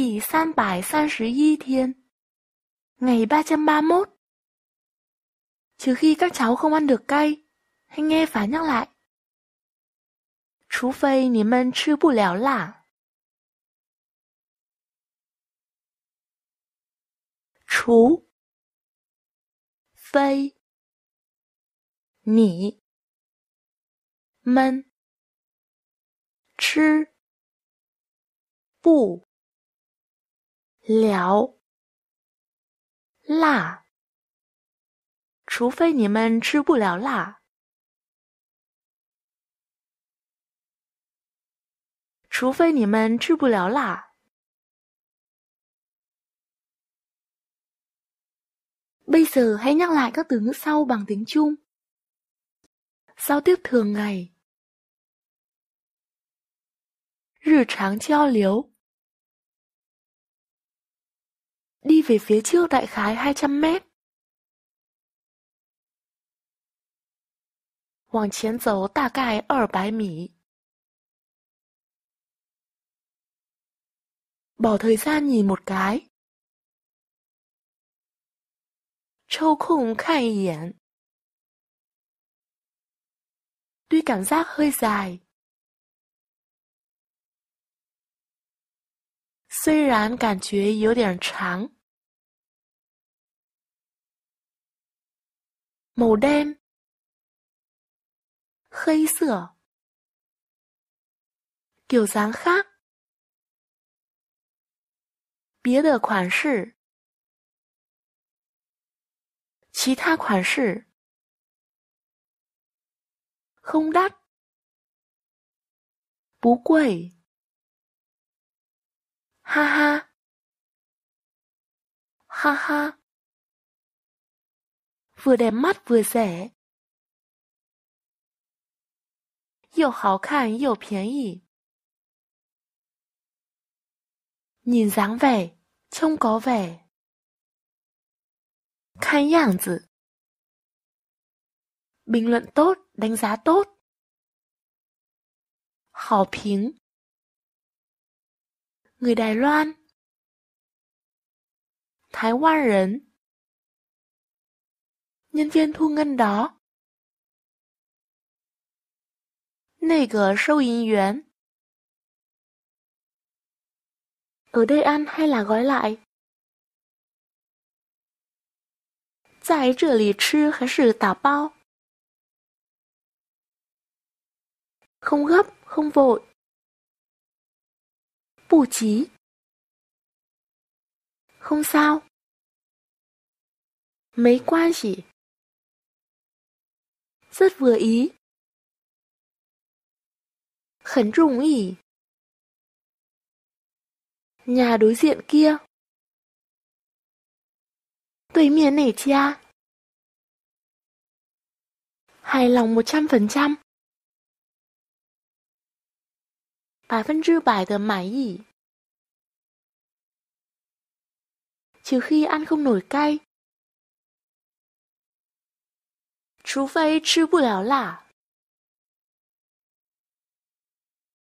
第三百三十一 thiên Ngày 331 Trừ khi các cháu không ăn được cay, hãy nghe và nhắc lại. 除非你们吃不了辣。除非你们吃不了。辣，除非你们吃不了辣，除非你们吃不了辣。Bây giờ hãy nhắc lại các từ ngữ sau bằng tiếng Trung. Giao tiếp thường ngày. Rì tráng giao liếu. Đi về phía trước đại khái hai trăm mét 往前走大概二百米 Bỏ thời gian nhìn một cái 抽空看一眼 Tuy cảm giác hơi dài Tuy rằng cảm giác có điểm 长 màu đen，黑色，kiểu dáng khác，别的款式，其他款式，không đắt，不贵，哈哈，哈哈。vừa đẹp mắt vừa rẻ. Dầu hào khăn dầu phiến ý. Nhìn dáng vẻ, trông có vẻ. Khăn dạng dự. Bình luận tốt, đánh giá tốt. Hào phính. Người Đài Loan Thái Hoa Rấn nhân viên thu ngân đó. Nể gờ sâu yến yuán. Ở đây ăn hay là gói lại? Tại trở lì chứ hay sự tả bao? Không gấp, không vội. Bù chí. Không sao. Mấy quan gì rất vừa ý. Khẩn rủng ỉ. Nhà đối diện kia. Tuổi miền nể cha. Hài lòng một trăm phần trăm. Bài phân dư bài tờ mãi ỉ. Trừ khi ăn không nổi cay, 除非吃不了辣。